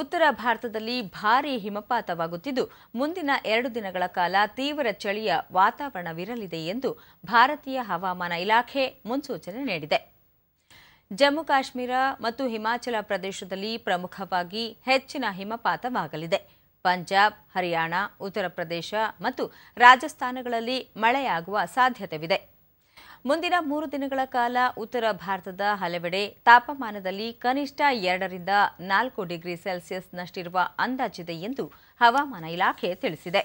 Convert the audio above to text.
ಉತ್ತರ ಭಾರತದಲ್ಲಿ ಭಾರೀ ಹಿಮಪಾತವಾಗುತ್ತಿದ್ದು ಮುಂದಿನ ಎರಡು ದಿನಗಳ ಕಾಲ ತೀವ್ರ ಚಳಿಯ ವಾತಾವರಣವಿರಲಿದೆ ಎಂದು ಭಾರತೀಯ ಹವಾಮಾನ ಇಲಾಖೆ ಮುನ್ಸೂಚನೆ ನೀಡಿದೆ ಜಮ್ಮು ಕಾಶ್ಮೀರ ಮತ್ತು ಹಿಮಾಚಲ ಪ್ರದೇಶದಲ್ಲಿ ಪ್ರಮುಖವಾಗಿ ಹೆಚ್ಚಿನ ಹಿಮಪಾತವಾಗಲಿದೆ ಪಂಜಾಬ್ ಹರಿಯಾಣ ಉತ್ತರ ಪ್ರದೇಶ ಮತ್ತು ರಾಜಸ್ಥಾನಗಳಲ್ಲಿ ಮಳೆಯಾಗುವ ಸಾಧ್ಯತೆವಿದೆ ಮುಂದಿನ ಮೂರು ದಿನಗಳ ಕಾಲ ಉತ್ತರ ಭಾರತದ ಹಲವೆಡೆ ತಾಪಮಾನದಲ್ಲಿ ಕನಿಷ್ಠ ಎರಡರಿಂದ ನಾಲ್ಕು ಡಿಗ್ರಿ ಸೆಲ್ಸಿಯಸ್ನಷ್ಟಿರುವ ಅಂದಾಜಿದೆ ಎಂದು ಹವಾಮಾನ ಇಲಾಖೆ ತಿಳಿಸಿದೆ